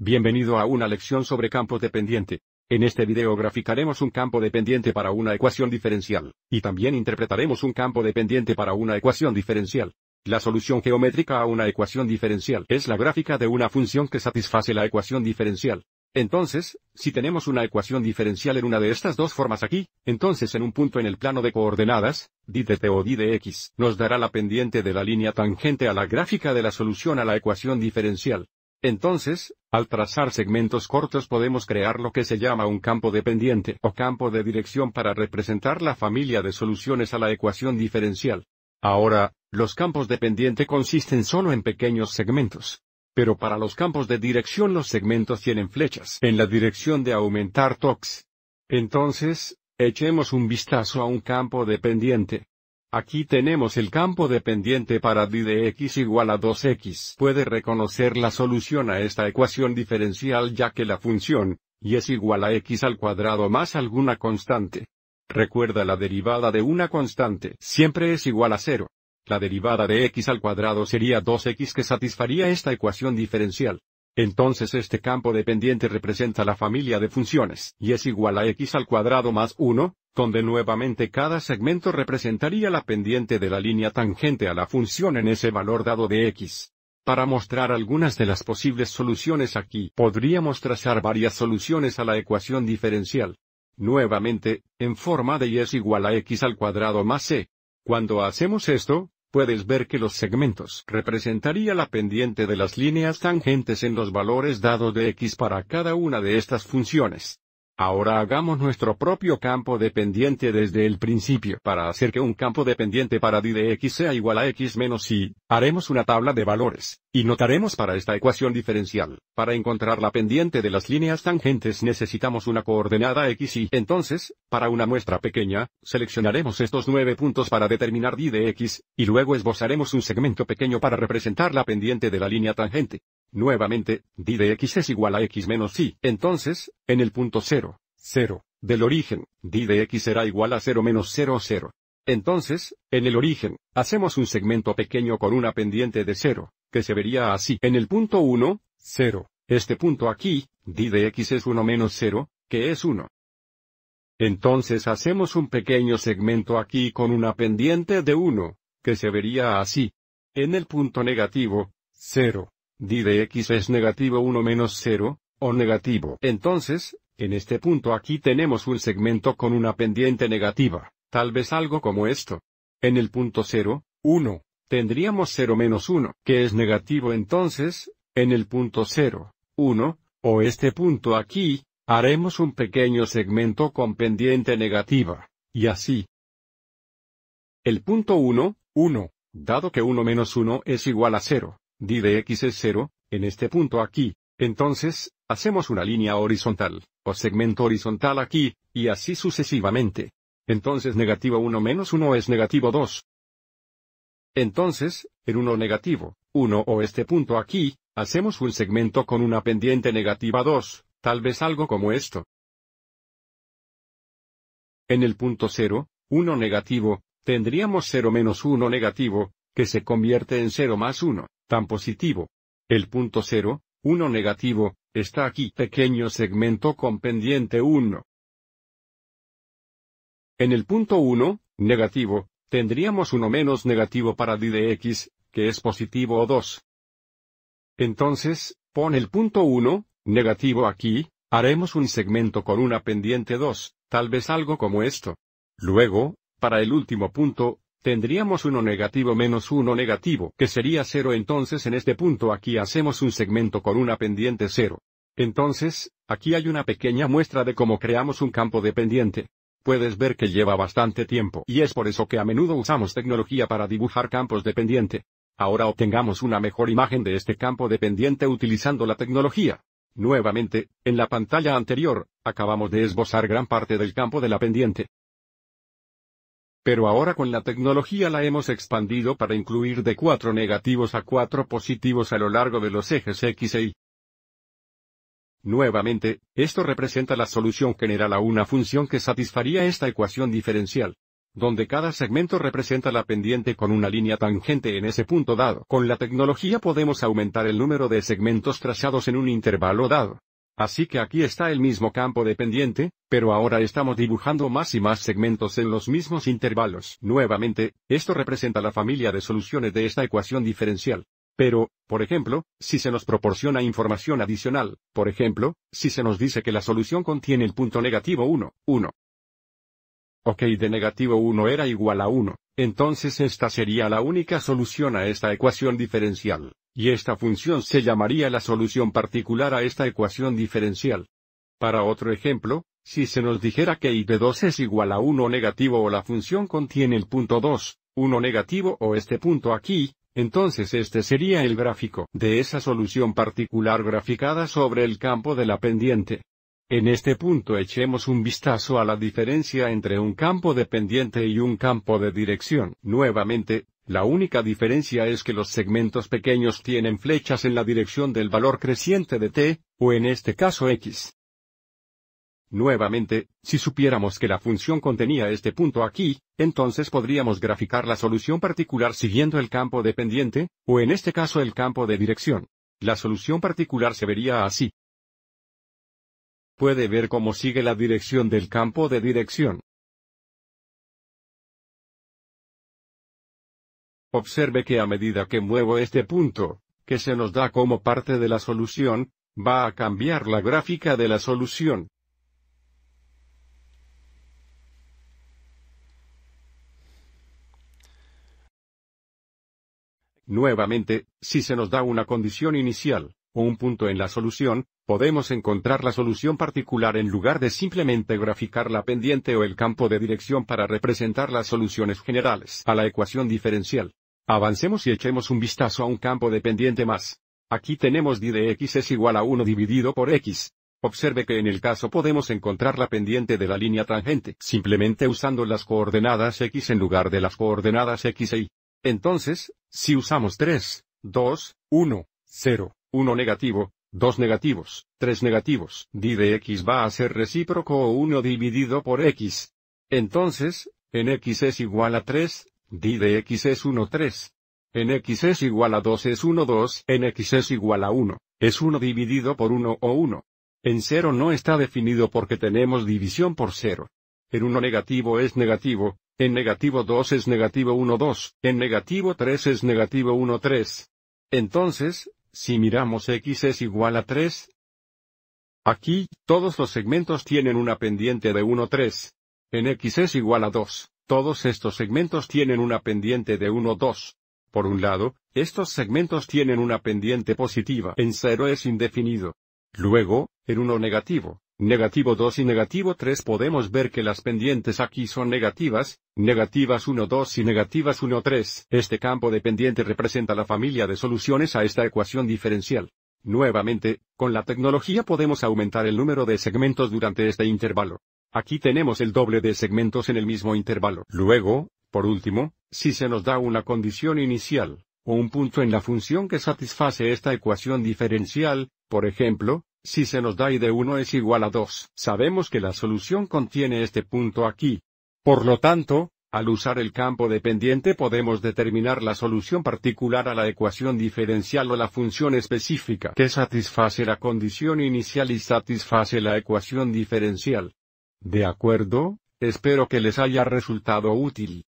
Bienvenido a una lección sobre campo dependiente. En este video graficaremos un campo dependiente para una ecuación diferencial, y también interpretaremos un campo dependiente para una ecuación diferencial. La solución geométrica a una ecuación diferencial es la gráfica de una función que satisface la ecuación diferencial. Entonces, si tenemos una ecuación diferencial en una de estas dos formas aquí, entonces en un punto en el plano de coordenadas, d de t o d de nos dará la pendiente de la línea tangente a la gráfica de la solución a la ecuación diferencial. Entonces, al trazar segmentos cortos podemos crear lo que se llama un campo dependiente o campo de dirección para representar la familia de soluciones a la ecuación diferencial. Ahora, los campos dependiente consisten solo en pequeños segmentos. Pero para los campos de dirección los segmentos tienen flechas en la dirección de aumentar tox. Entonces, echemos un vistazo a un campo dependiente. Aquí tenemos el campo dependiente para d de x igual a 2x. Puede reconocer la solución a esta ecuación diferencial ya que la función, y es igual a x al cuadrado más alguna constante. Recuerda la derivada de una constante siempre es igual a cero. La derivada de x al cuadrado sería 2x que satisfaría esta ecuación diferencial. Entonces este campo dependiente representa la familia de funciones, y es igual a x al cuadrado más 1, donde nuevamente cada segmento representaría la pendiente de la línea tangente a la función en ese valor dado de x. Para mostrar algunas de las posibles soluciones aquí, podríamos trazar varias soluciones a la ecuación diferencial. Nuevamente, en forma de y es igual a x al cuadrado más c. E. Cuando hacemos esto, puedes ver que los segmentos representaría la pendiente de las líneas tangentes en los valores dados de x para cada una de estas funciones. Ahora hagamos nuestro propio campo dependiente desde el principio. Para hacer que un campo dependiente para d de x sea igual a x menos y, haremos una tabla de valores, y notaremos para esta ecuación diferencial. Para encontrar la pendiente de las líneas tangentes necesitamos una coordenada x y. Entonces, para una muestra pequeña, seleccionaremos estos nueve puntos para determinar di de x, y luego esbozaremos un segmento pequeño para representar la pendiente de la línea tangente. Nuevamente, di de x es igual a x menos y, entonces, en el punto 0, 0, del origen, di de x será igual a 0 menos 0, 0. Entonces, en el origen, hacemos un segmento pequeño con una pendiente de 0, que se vería así. En el punto 1, 0, este punto aquí, di de x es 1 menos 0, que es 1. Entonces hacemos un pequeño segmento aquí con una pendiente de 1, que se vería así. En el punto negativo, 0, d de x es negativo 1 menos 0, o negativo. Entonces, en este punto aquí tenemos un segmento con una pendiente negativa, tal vez algo como esto. En el punto 0, 1, tendríamos 0 menos 1, que es negativo entonces, en el punto 0, 1, o este punto aquí, haremos un pequeño segmento con pendiente negativa, y así. El punto 1, 1, dado que 1 menos 1 es igual a 0, d de x es 0, en este punto aquí, entonces, hacemos una línea horizontal, o segmento horizontal aquí, y así sucesivamente. Entonces negativo 1 menos 1 es negativo 2. Entonces, en 1 negativo, 1 o este punto aquí, hacemos un segmento con una pendiente negativa 2, tal vez algo como esto. En el punto 0, 1 negativo, tendríamos 0 menos 1 negativo, que se convierte en 0 más 1 tan positivo. El punto 0, 1 negativo, está aquí. Pequeño segmento con pendiente 1. En el punto 1, negativo, tendríamos uno menos negativo para d de x, que es positivo o 2. Entonces, pon el punto 1, negativo aquí, haremos un segmento con una pendiente 2, tal vez algo como esto. Luego, para el último punto, tendríamos uno negativo menos 1 negativo, que sería 0 entonces en este punto aquí hacemos un segmento con una pendiente 0. Entonces, aquí hay una pequeña muestra de cómo creamos un campo de pendiente. Puedes ver que lleva bastante tiempo y es por eso que a menudo usamos tecnología para dibujar campos de pendiente. Ahora obtengamos una mejor imagen de este campo de pendiente utilizando la tecnología. Nuevamente, en la pantalla anterior, acabamos de esbozar gran parte del campo de la pendiente pero ahora con la tecnología la hemos expandido para incluir de cuatro negativos a cuatro positivos a lo largo de los ejes X e Y. Nuevamente, esto representa la solución general a una función que satisfaría esta ecuación diferencial, donde cada segmento representa la pendiente con una línea tangente en ese punto dado. Con la tecnología podemos aumentar el número de segmentos trazados en un intervalo dado. Así que aquí está el mismo campo de pendiente, pero ahora estamos dibujando más y más segmentos en los mismos intervalos. Nuevamente, esto representa la familia de soluciones de esta ecuación diferencial. Pero, por ejemplo, si se nos proporciona información adicional, por ejemplo, si se nos dice que la solución contiene el punto negativo 1, 1. Ok de negativo 1 era igual a 1, entonces esta sería la única solución a esta ecuación diferencial, y esta función se llamaría la solución particular a esta ecuación diferencial. Para otro ejemplo, si se nos dijera que IP2 es igual a 1 negativo o la función contiene el punto 2, 1 negativo o este punto aquí, entonces este sería el gráfico de esa solución particular graficada sobre el campo de la pendiente. En este punto echemos un vistazo a la diferencia entre un campo de pendiente y un campo de dirección. Nuevamente, la única diferencia es que los segmentos pequeños tienen flechas en la dirección del valor creciente de t, o en este caso x. Nuevamente, si supiéramos que la función contenía este punto aquí, entonces podríamos graficar la solución particular siguiendo el campo dependiente, o en este caso el campo de dirección. La solución particular se vería así. Puede ver cómo sigue la dirección del campo de dirección. Observe que a medida que muevo este punto, que se nos da como parte de la solución, va a cambiar la gráfica de la solución. Nuevamente, si se nos da una condición inicial, o un punto en la solución, podemos encontrar la solución particular en lugar de simplemente graficar la pendiente o el campo de dirección para representar las soluciones generales a la ecuación diferencial. Avancemos y echemos un vistazo a un campo de pendiente más. Aquí tenemos d de x es igual a 1 dividido por x. Observe que en el caso podemos encontrar la pendiente de la línea tangente simplemente usando las coordenadas x en lugar de las coordenadas x e y. Entonces, si usamos 3, 2, 1, 0, 1 negativo, 2 negativos, 3 negativos, d de x va a ser recíproco o 1 dividido por x. Entonces, en x es igual a 3, d de x es 1 3. En x es igual a 2 es 1 2, en x es igual a 1, es 1 dividido por 1 o 1. En 0 no está definido porque tenemos división por 0. En 1 negativo es negativo, en negativo 2 es negativo 1 2, en negativo 3 es negativo 1 3. Entonces, si miramos x es igual a 3, aquí, todos los segmentos tienen una pendiente de 1 3. En x es igual a 2, todos estos segmentos tienen una pendiente de 1 2. Por un lado, estos segmentos tienen una pendiente positiva en 0 es indefinido. Luego, en 1 negativo, negativo 2 y negativo 3 podemos ver que las pendientes aquí son negativas, negativas 1 2 y negativas 1 3. Este campo de pendiente representa la familia de soluciones a esta ecuación diferencial. Nuevamente, con la tecnología podemos aumentar el número de segmentos durante este intervalo. Aquí tenemos el doble de segmentos en el mismo intervalo. Luego, por último, si se nos da una condición inicial, o un punto en la función que satisface esta ecuación diferencial, por ejemplo, si se nos da y de 1 es igual a 2, sabemos que la solución contiene este punto aquí. Por lo tanto, al usar el campo dependiente podemos determinar la solución particular a la ecuación diferencial o la función específica que satisface la condición inicial y satisface la ecuación diferencial. ¿De acuerdo? Espero que les haya resultado útil.